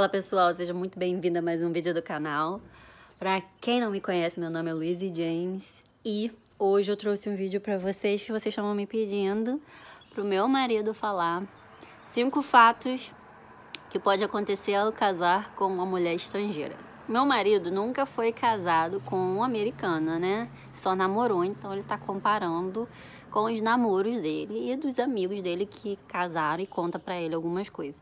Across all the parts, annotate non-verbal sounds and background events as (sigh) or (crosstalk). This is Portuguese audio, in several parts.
Fala pessoal, seja muito bem vindo a mais um vídeo do canal. Pra quem não me conhece, meu nome é Luiz James e hoje eu trouxe um vídeo pra vocês que vocês estavam me pedindo pro meu marido falar cinco fatos que pode acontecer ao casar com uma mulher estrangeira. Meu marido nunca foi casado com uma americana, né? Só namorou, então ele tá comparando com os namoros dele e dos amigos dele que casaram e conta para ele algumas coisas.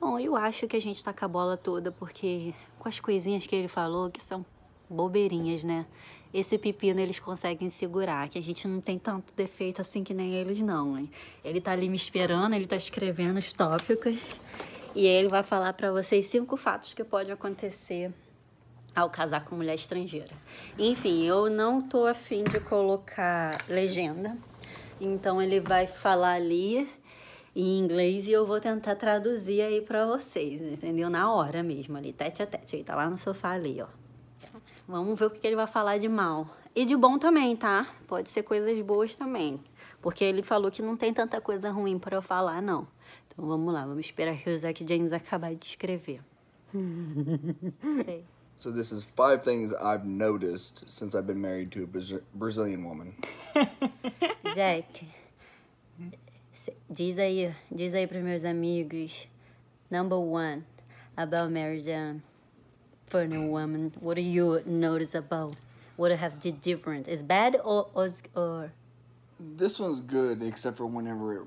Bom, eu acho que a gente tá com a bola toda, porque com as coisinhas que ele falou, que são bobeirinhas, né? Esse pepino eles conseguem segurar, que a gente não tem tanto defeito assim que nem eles não, hein? Ele tá ali me esperando, ele tá escrevendo os tópicos e ele vai falar para vocês cinco fatos que pode acontecer ao casar com mulher estrangeira. Enfim, eu não tô afim de colocar legenda, então ele vai falar ali em inglês e eu vou tentar traduzir aí para vocês, entendeu? Na hora mesmo, ali, tete a tete. Ele tá lá no sofá ali, ó. Vamos ver o que ele vai falar de mal. E de bom também, tá? Pode ser coisas boas também. Porque ele falou que não tem tanta coisa ruim para eu falar, não. Então vamos lá, vamos esperar que o Zack James acabar de escrever. Sei. (laughs) So this is five things I've noticed since I've been married to a Brazilian woman. (laughs) Zack. diz aí, diz aí pros meus amigos. Number one about Mary Jane. a woman, what do you notice about? What have the different? Is bad or, or or? This one's good, except for whenever it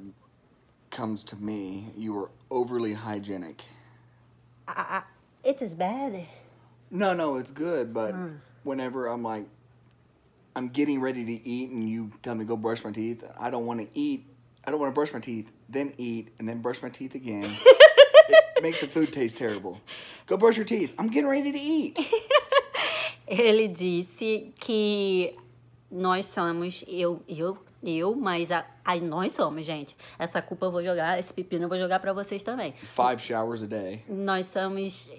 comes to me, you are overly hygienic. I, I, it is bad. No, no, it's good, but mm. whenever I'm like, I'm getting ready to eat and you tell me go brush my teeth, I don't want to eat I don't want to brush my teeth, then eat, and then brush my teeth again. (laughs) it makes the food taste terrible. Go brush your teeth. I'm getting ready to eat. (laughs) Ele disse que nós somos eu eu eu, mas a, a, nós somos, gente. Essa culpa eu vou jogar, esse pepino eu vou jogar para vocês também. Five showers a day. Nós somos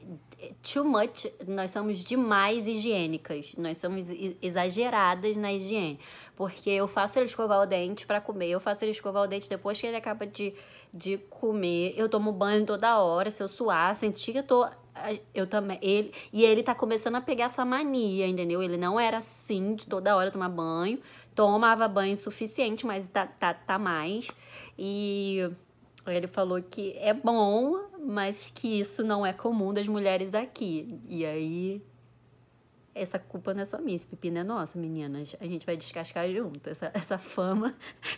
too much, nós somos demais higiênicas, nós somos exageradas na higiene. Porque eu faço ele escovar o dente para comer, eu faço ele escovar o dente depois que ele acaba de, de comer, eu tomo banho toda hora, se eu suar, sentir que eu tô. Eu também. Ele, e ele tá começando a pegar essa mania, entendeu? Ele não era assim de toda hora tomar banho, tomava banho suficiente, mas tá, tá, tá mais. E ele falou que é bom mas que isso não é comum das mulheres daqui. E aí, essa culpa não é só minha, esse pepino é nosso, meninas. A gente vai descascar junto essa, essa fama.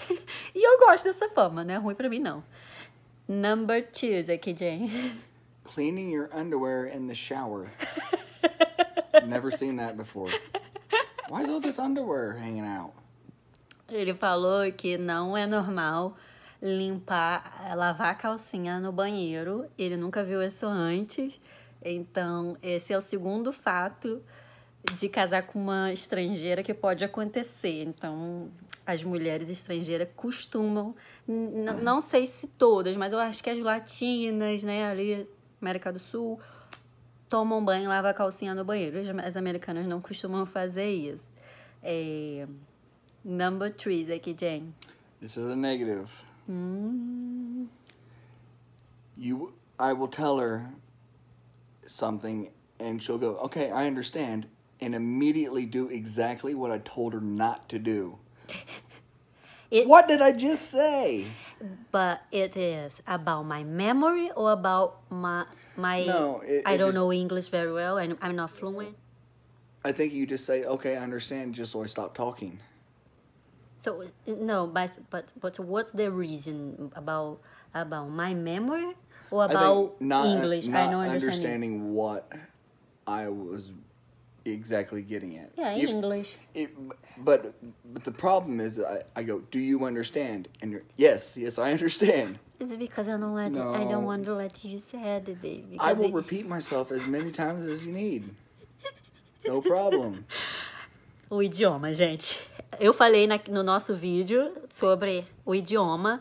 (laughs) e eu gosto dessa fama, não é ruim pra mim, não. Number two, aqui, Jane. Cleaning your underwear in the shower. (laughs) Never seen that before. Why is all this underwear hanging out? Ele falou que não é normal limpar, eh, lavar a calcinha no banheiro. Ele nunca viu isso antes. Então, esse é o segundo fato de casar com uma estrangeira que pode acontecer. Então, as mulheres estrangeiras costumam, não sei se todas, mas eu acho que as latinas, né, ali, América do Sul, tomam banho e lavam a calcinha no banheiro. As americanas não costumam fazer isso. É... Number three aqui, Jane. This is a negative. Mm-hmm. You, I will tell her something, and she'll go, "Okay, I understand," and immediately do exactly what I told her not to do. It, what did I just say? But it is about my memory or about my my. No, it, I it don't just, know English very well, and I'm not fluent. I think you just say, "Okay, I understand," just so I stop talking. So no, but but but what's the reason about about my memory or about not, uh, English? Not I don't understanding what I was exactly getting at. Yeah, English. It, but but the problem is, I, I go, do you understand? And you're, yes, yes, I understand. It's because I don't let no. I don't want to let you sad, it, baby. I will it, repeat myself as many times as you need. No problem. (laughs) o idioma, gente. Eu falei na, no nosso vídeo sobre o idioma.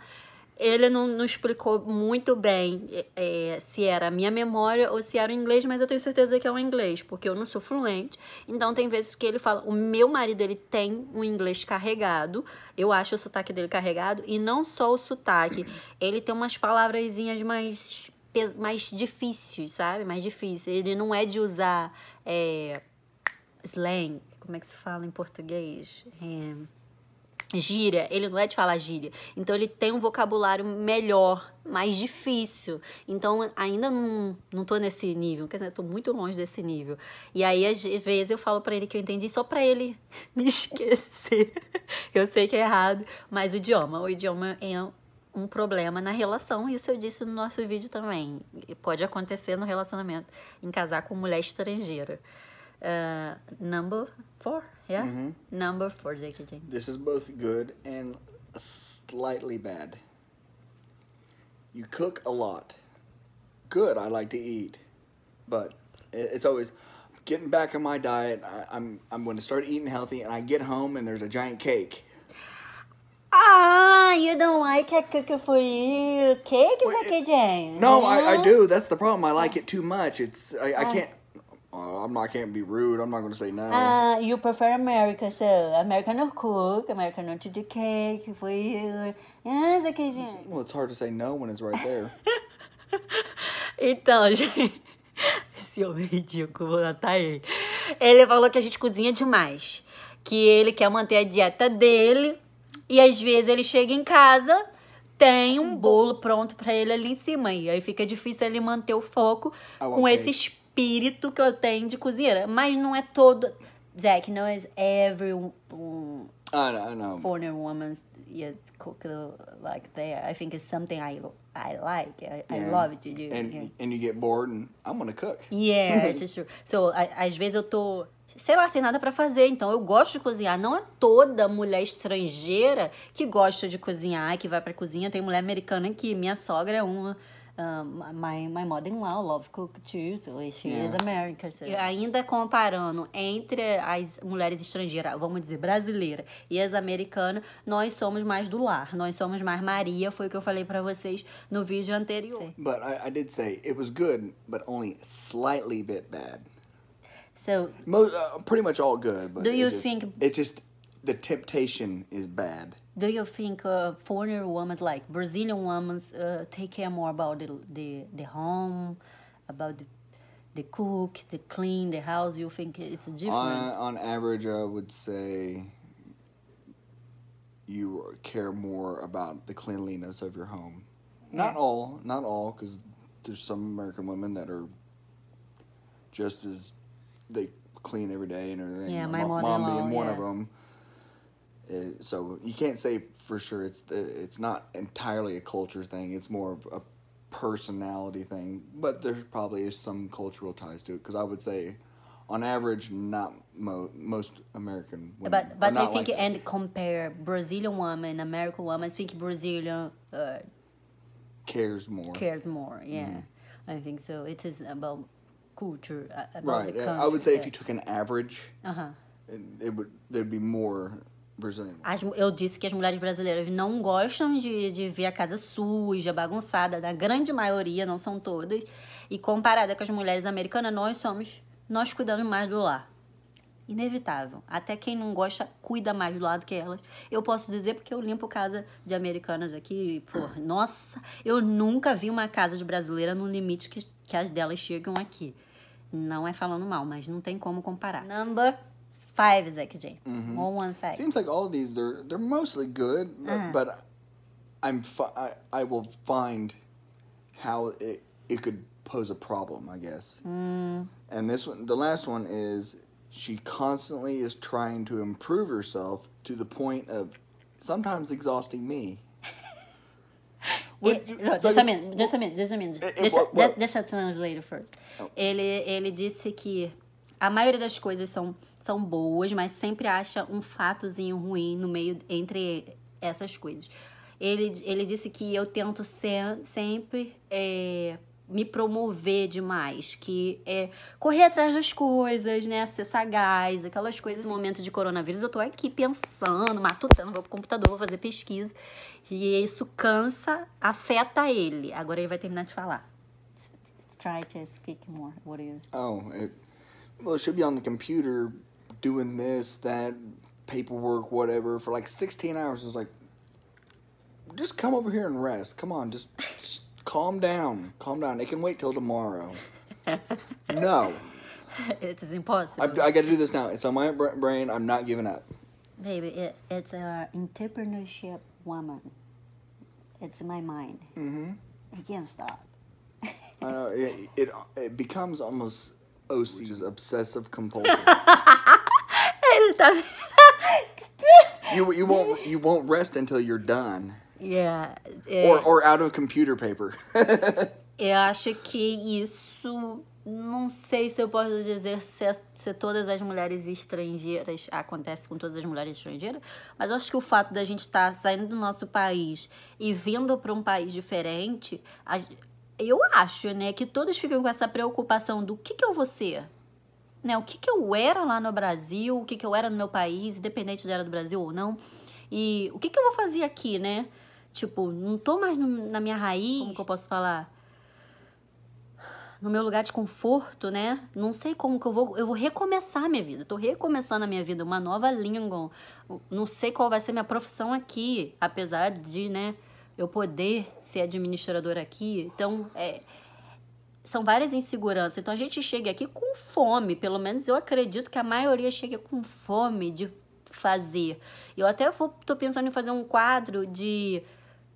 Ele não, não explicou muito bem é, é, se era a minha memória ou se era o inglês, mas eu tenho certeza que é o inglês, porque eu não sou fluente. Então, tem vezes que ele fala. O meu marido, ele tem um inglês carregado. Eu acho o sotaque dele carregado. E não só o sotaque. Ele tem umas palavrazinhas mais, mais difíceis, sabe? Mais difíceis. Ele não é de usar é, slang como é que se fala em português? É, gíria, ele não é de falar gíria. Então ele tem um vocabulário melhor, mais difícil. Então ainda não, não tô nesse nível, quer dizer, tô muito longe desse nível. E aí às vezes eu falo para ele que eu entendi só para ele (laughs) me esquecer. (laughs) eu sei que é errado, mas o idioma, o idioma é um problema na relação, isso eu disse no nosso vídeo também. Pode acontecer no relacionamento, em casar com mulher estrangeira. Uh, number four. Yeah, mm-hmm. number four, Jackie Chan. This is both good and slightly bad. You cook a lot. Good, I like to eat, but it's always getting back on my diet. I, I'm I'm going to start eating healthy, and I get home and there's a giant cake. Ah, you don't like I cook for you cake, Jackie Jane. No, I, I do. That's the problem. I like it too much. It's I, I ah. can't Oh, I'm not. I can't be rude. I'm not going to say no. Ah, uh, you prefer America, so Americano cook, Americano to the cake for you. Yes, ah, occasion. Well, it's hard to say no when it's right there. (laughs) então, (laughs) gente, esse homem ridículo, tá aí. ele. falou que a gente cozinha demais, que ele quer manter a dieta dele e às vezes ele chega em casa tem um bolo pronto pra ele ali em cima. E aí fica difícil ele manter o foco oh, com okay. esses espírito que eu tenho de cozinheira. Mas não é todo. Zach, não é every um, ah, ah, foreign woman yes, cook like there. I think it's something I I like. I, yeah. I love to do. And, yeah. and you get bored and I'm gonna cook. Yeah, it's (laughs) true. So, às vezes eu tô sei lá, sem nada para fazer. Então eu gosto de cozinhar. Não é toda mulher estrangeira que gosta de cozinhar, que vai pra cozinha. Tem mulher americana que minha sogra é uma um, my, my mother-in-law love cook too, so she yeah. is American. So. E ainda comparando entre as mulheres estrangeiras, vamos dizer, brasileira e as americanas, nós somos mais do lar, nós somos mais Maria, foi o que eu falei para vocês no vídeo anterior. But I, I did say it was good, but only slightly bit bad. So Most, uh, pretty much all good, but do you just, think it's just the temptation is bad. do you think uh, foreigner women, like Brazilian women, uh, take care more about the, the, the home, about the, the cook, the clean, the house? You think it's different? On, on average, I would say you care more about the cleanliness of your home. Not all, not all, because there's some American women that are just as they clean every day and everything. Yeah, my mom, mom being one yeah. of them. Uh, so you can't say for sure it's uh, it's not entirely a culture thing. It's more of a personality thing, but there probably is some cultural ties to it because I would say, on average, not mo most American women. But but I think like and compare Brazilian woman, American woman. I think Brazilian uh, cares more. Cares more, yeah. Mm -hmm. I think so. It is about culture, uh, about right. I would say yeah. if you took an average, uh -huh. it, it would there'd be more Brazilian As, eu disse que as mulheres brasileiras não gostam de, de ver a casa suja, bagunçada, da grande maioria, não são todas. E comparada com as mulheres americanas, nós somos, nós cuidamos mais do lar. Inevitável. Até quem não gosta cuida mais do lado que elas. Eu posso dizer porque eu limpo casa de americanas aqui. Pô, nossa, eu nunca vi uma casa de brasileira no limite que, que as delas chegam aqui. Não é falando mal, mas não tem como comparar. Number five is like Games. Mm-hmm. One one five. Seems like all of these they're they're mostly good, uh-huh. but I'm fi- I, I will find how it it could pose a problem, I guess. Mm. And this one, the last one is she constantly is trying to improve herself to the point of sometimes exhausting me. Ele, não, deixa, eu, deixa, deixa, deixa, deixa, deixa, deixa, deixa, deixa, deixa, first. Ele ele disse que a maioria das coisas são, são boas, mas sempre acha um fatozinho ruim no meio entre essas coisas. Ele, ele disse que eu tento ser, sempre é, me promover demais, que é correr atrás das coisas, né? Ser sagaz, aquelas coisas. Nesse momento de coronavírus, eu tô aqui pensando, matutando, vou pro computador, vou fazer pesquisa. E isso cansa, afeta ele. Agora ele vai terminar de falar. Try to speak more. What is? Oh, it... well, it should be on the computer doing this, that, paperwork, whatever, for like 16 hours. It's like, just come over here and rest. Come on, just, just calm down. Calm down. It can wait till tomorrow. (laughs) no. It is impossible. I, I got to do this now. It's on my brain. I'm not giving up. Baby, it, it's an entrepreneurship woman. It's in my mind. Mm -hmm. I can't stop. I know. It, it, it becomes almost OCs, obsessive compulsive. (laughs) Ele tá... you you won't you won't rest until you're done. Yeah. É... Or or out of computer paper. (laughs) eu acho que isso não sei se eu posso dizer se, é, se todas as mulheres estrangeiras acontece com todas as mulheres estrangeiras, mas eu acho que o fato da gente estar tá saindo do nosso país e vindo para um país diferente, a, eu acho, né, que todos ficam com essa preocupação do que, que eu vou ser. Né, o que, que eu era lá no Brasil, o que, que eu era no meu país, independente de era do Brasil ou não. E o que, que eu vou fazer aqui, né? Tipo, não tô mais no, na minha raiz, como que eu posso falar? No meu lugar de conforto, né? Não sei como que eu vou. Eu vou recomeçar minha vida. Eu tô recomeçando a minha vida, uma nova língua. Não sei qual vai ser minha profissão aqui, apesar de, né? eu poder ser administrador aqui. Então, é, são várias inseguranças. Então, a gente chega aqui com fome, pelo menos eu acredito que a maioria chega com fome de fazer. Eu até vou, tô pensando em fazer um quadro de,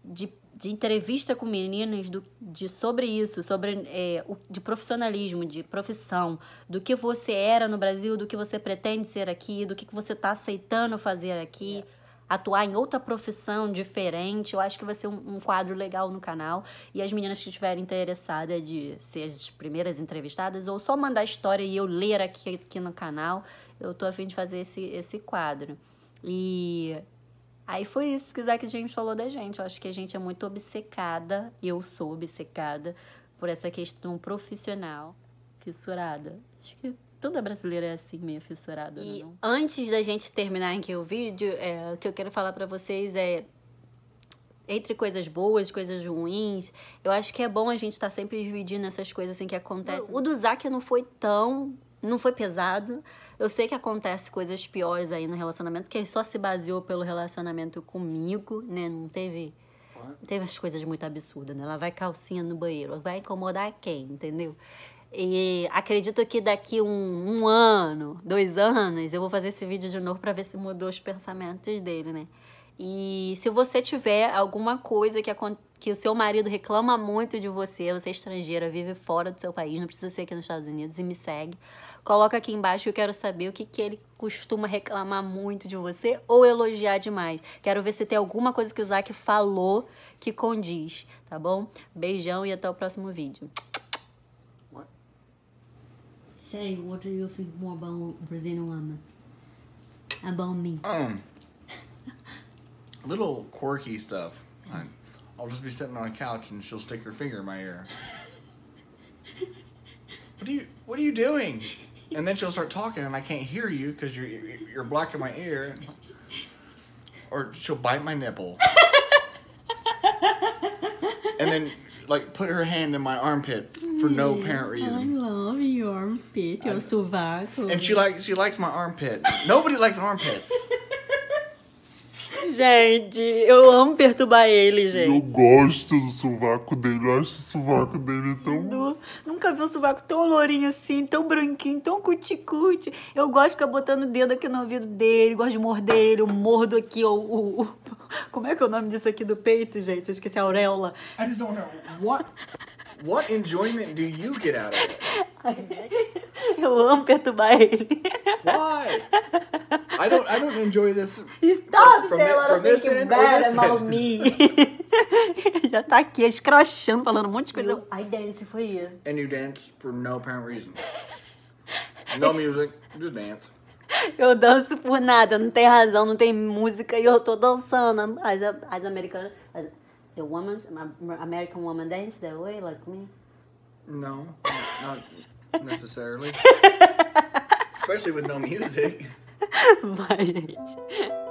de, de entrevista com meninas do, de, sobre isso, sobre é, o, de profissionalismo, de profissão, do que você era no Brasil, do que você pretende ser aqui, do que, que você está aceitando fazer aqui atuar em outra profissão diferente, eu acho que vai ser um, um quadro legal no canal. E as meninas que estiverem interessadas de ser as primeiras entrevistadas ou só mandar história e eu ler aqui, aqui no canal, eu tô afim de fazer esse, esse quadro. E Aí foi isso que o Zack James falou da gente. Eu acho que a gente é muito obcecada, eu sou obcecada, por essa questão profissional, fissurada. Acho que Toda brasileira é assim, meio fissurada. E né, não? antes da gente terminar aqui o vídeo, é, o que eu quero falar para vocês é entre coisas boas, coisas ruins, eu acho que é bom a gente estar tá sempre dividindo essas coisas assim que acontecem. O do Zac não foi tão. Não foi pesado. Eu sei que acontece coisas piores aí no relacionamento, porque ele só se baseou pelo relacionamento comigo, né? Não teve. Teve as coisas muito absurdas, né? Ela vai calcinha no banheiro. Vai incomodar quem, entendeu? E acredito que daqui um, um ano, dois anos, eu vou fazer esse vídeo de novo para ver se mudou os pensamentos dele, né? E se você tiver alguma coisa que, que o seu marido reclama muito de você, você é estrangeira, vive fora do seu país, não precisa ser aqui nos Estados Unidos e me segue, coloca aqui embaixo eu quero saber o que, que ele costuma reclamar muito de você ou elogiar demais. Quero ver se tem alguma coisa que o Zac falou que condiz, tá bom? Beijão e até o próximo vídeo. Say, what do you think more about Brazilian women? About me? Um, (laughs) little quirky stuff. I'll just be sitting on a couch and she'll stick her finger in my ear. what are you What are you doing? And then she'll start talking and I can't hear you because you're you're blocking my ear. Or she'll bite my nipple. (laughs) and then like put her hand in my armpit for no apparent reason. Oh, armpit or sovaco. And she likes she likes my armpit. Nobody likes armpits. Gente, eu amo perturbar ele, gente. Eu gosto do sovaco dele, eu acho o sovaco dele tão. Do... Nunca vi um sovaco tão lourinho assim, tão branquinho, tão cuticute. Eu gosto de ficar botando o dedo aqui no ouvido dele, gosto de morder ele, eu mordo aqui o, o, o. Como é que é o nome disso aqui do peito, gente? Eu esqueci a auréola. I just don't know what What enjoyment do you get out of it? (laughs) Eu amo perturbar ele. Why? I don't, I don't enjoy this. Stop from, saying from this end or this about é end. me. (laughs) Já tá aqui escrachando, falando um monte de coisa. You, I dance for you. And you dance for no apparent reason. No music, just dance. Eu danço por nada, não tem razão, não tem música e eu tô dançando. As, as americanas the woman's American woman dance the way like me? No, not (laughs) necessarily. (laughs) Especially with no music. My (laughs) age.